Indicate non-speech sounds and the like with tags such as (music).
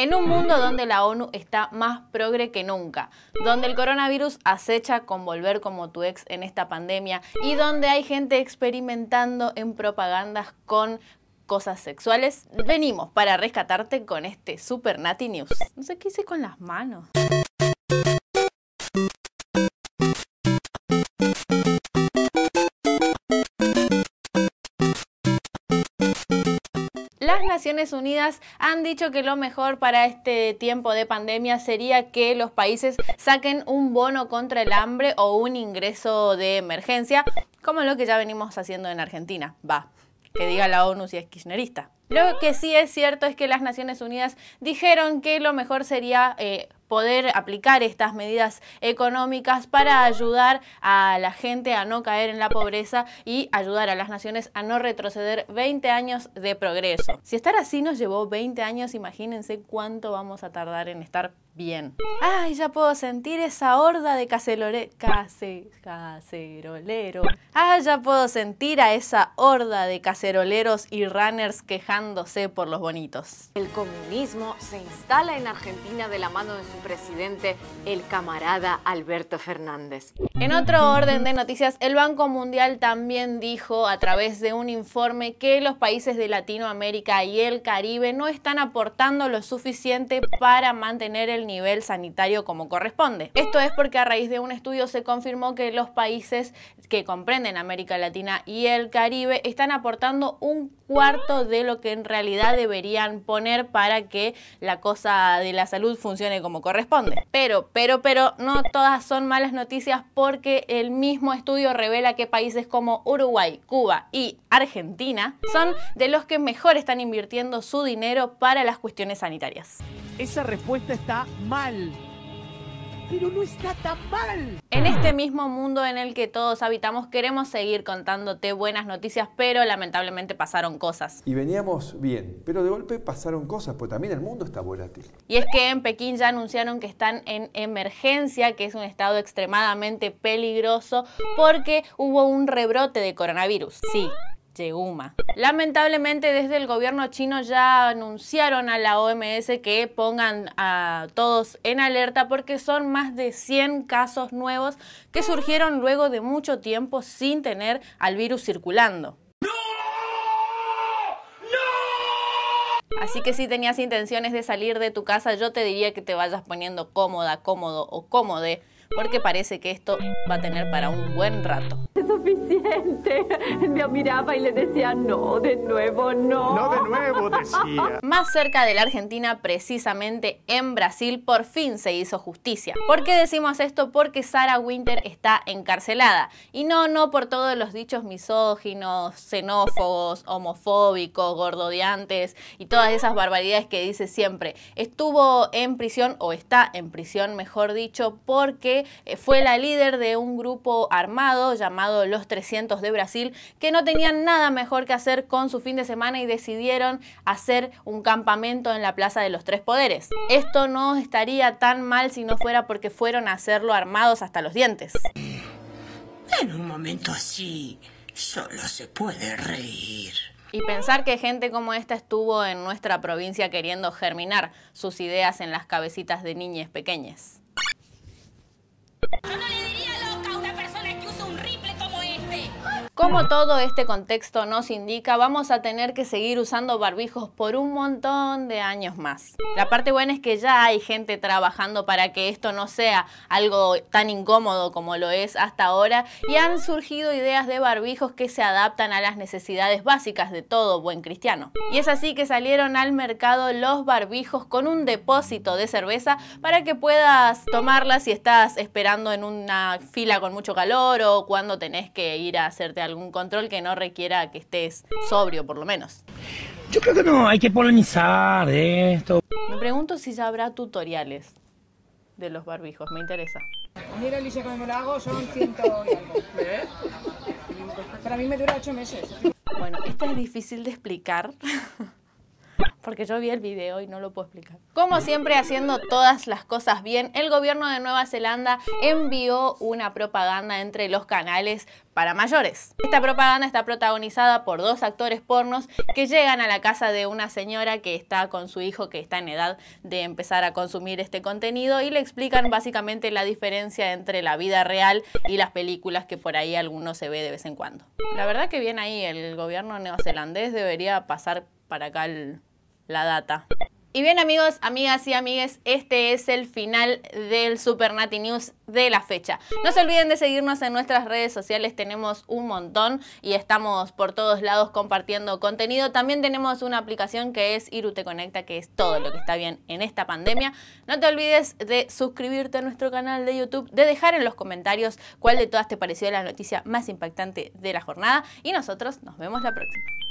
En un mundo donde la ONU está más progre que nunca, donde el coronavirus acecha con volver como tu ex en esta pandemia y donde hay gente experimentando en propagandas con cosas sexuales, venimos para rescatarte con este Super Nati News. No sé qué hice con las manos. Naciones Unidas han dicho que lo mejor para este tiempo de pandemia sería que los países saquen un bono contra el hambre o un ingreso de emergencia, como lo que ya venimos haciendo en Argentina. Va, que diga la ONU si es kirchnerista. Lo que sí es cierto es que las Naciones Unidas dijeron que lo mejor sería... Eh, poder aplicar estas medidas económicas para ayudar a la gente a no caer en la pobreza y ayudar a las naciones a no retroceder 20 años de progreso. Si estar así nos llevó 20 años, imagínense cuánto vamos a tardar en estar bien. Ay, ya puedo sentir esa horda de caceroleros. Ay, ya puedo sentir a esa horda de caceroleros y runners quejando por los bonitos. El comunismo se instala en Argentina de la mano de su presidente, el camarada Alberto Fernández. En otro orden de noticias, el Banco Mundial también dijo a través de un informe que los países de Latinoamérica y el Caribe no están aportando lo suficiente para mantener el nivel sanitario como corresponde. Esto es porque a raíz de un estudio se confirmó que los países que comprenden América Latina y el Caribe están aportando un cuarto de lo que en realidad deberían poner para que la cosa de la salud funcione como corresponde. Pero, pero, pero, no todas son malas noticias porque el mismo estudio revela que países como Uruguay, Cuba y Argentina son de los que mejor están invirtiendo su dinero para las cuestiones sanitarias. Esa respuesta está mal pero no está tan mal. En este mismo mundo en el que todos habitamos queremos seguir contándote buenas noticias, pero lamentablemente pasaron cosas. Y veníamos bien, pero de golpe pasaron cosas, pues también el mundo está volátil. Y es que en Pekín ya anunciaron que están en emergencia, que es un estado extremadamente peligroso porque hubo un rebrote de coronavirus. Sí, Lamentablemente desde el gobierno chino ya anunciaron a la OMS que pongan a todos en alerta porque son más de 100 casos nuevos que surgieron luego de mucho tiempo sin tener al virus circulando. Así que si tenías intenciones de salir de tu casa, yo te diría que te vayas poniendo cómoda, cómodo o cómode, porque parece que esto va a tener para un buen rato suficiente. (laughs) Me miraba y le decía, no, de nuevo, no. No, de nuevo, decía. (laughs) Más cerca de la Argentina, precisamente en Brasil, por fin se hizo justicia. ¿Por qué decimos esto? Porque Sarah Winter está encarcelada. Y no, no por todos los dichos misóginos, xenófobos, homofóbicos, gordodiantes y todas esas barbaridades que dice siempre. Estuvo en prisión, o está en prisión, mejor dicho, porque eh, fue la líder de un grupo armado llamado los 300 de Brasil, que no tenían nada mejor que hacer con su fin de semana y decidieron hacer un campamento en la Plaza de los Tres Poderes. Esto no estaría tan mal si no fuera porque fueron a hacerlo armados hasta los dientes. En un momento así, solo se puede reír. Y pensar que gente como esta estuvo en nuestra provincia queriendo germinar sus ideas en las cabecitas de niñas pequeñas. Como todo este contexto nos indica, vamos a tener que seguir usando barbijos por un montón de años más. La parte buena es que ya hay gente trabajando para que esto no sea algo tan incómodo como lo es hasta ahora y han surgido ideas de barbijos que se adaptan a las necesidades básicas de todo buen cristiano. Y es así que salieron al mercado los barbijos con un depósito de cerveza para que puedas tomarla si estás esperando en una fila con mucho calor o cuando tenés que ir a hacerte algo algún control que no requiera que estés sobrio, por lo menos. Yo creo que no, hay que polonizar esto. Me pregunto si ya habrá tutoriales de los barbijos, me interesa. Mira, Alicia, cuando me lo hago son ciento y algo. ¿Eh? Para mí me dura ocho meses. Bueno, esto es difícil de explicar. (laughs) porque yo vi el video y no lo puedo explicar. Como siempre, haciendo todas las cosas bien, el gobierno de Nueva Zelanda envió una propaganda entre los canales para mayores. Esta propaganda está protagonizada por dos actores pornos que llegan a la casa de una señora que está con su hijo que está en edad de empezar a consumir este contenido y le explican básicamente la diferencia entre la vida real y las películas que por ahí alguno se ve de vez en cuando. La verdad que viene ahí, el gobierno neozelandés debería pasar para acá el, la data. Y bien amigos, amigas y amigues, este es el final del Super Nati News de la fecha. No se olviden de seguirnos en nuestras redes sociales, tenemos un montón y estamos por todos lados compartiendo contenido. También tenemos una aplicación que es Irute Conecta, que es todo lo que está bien en esta pandemia. No te olvides de suscribirte a nuestro canal de YouTube, de dejar en los comentarios cuál de todas te pareció la noticia más impactante de la jornada y nosotros nos vemos la próxima.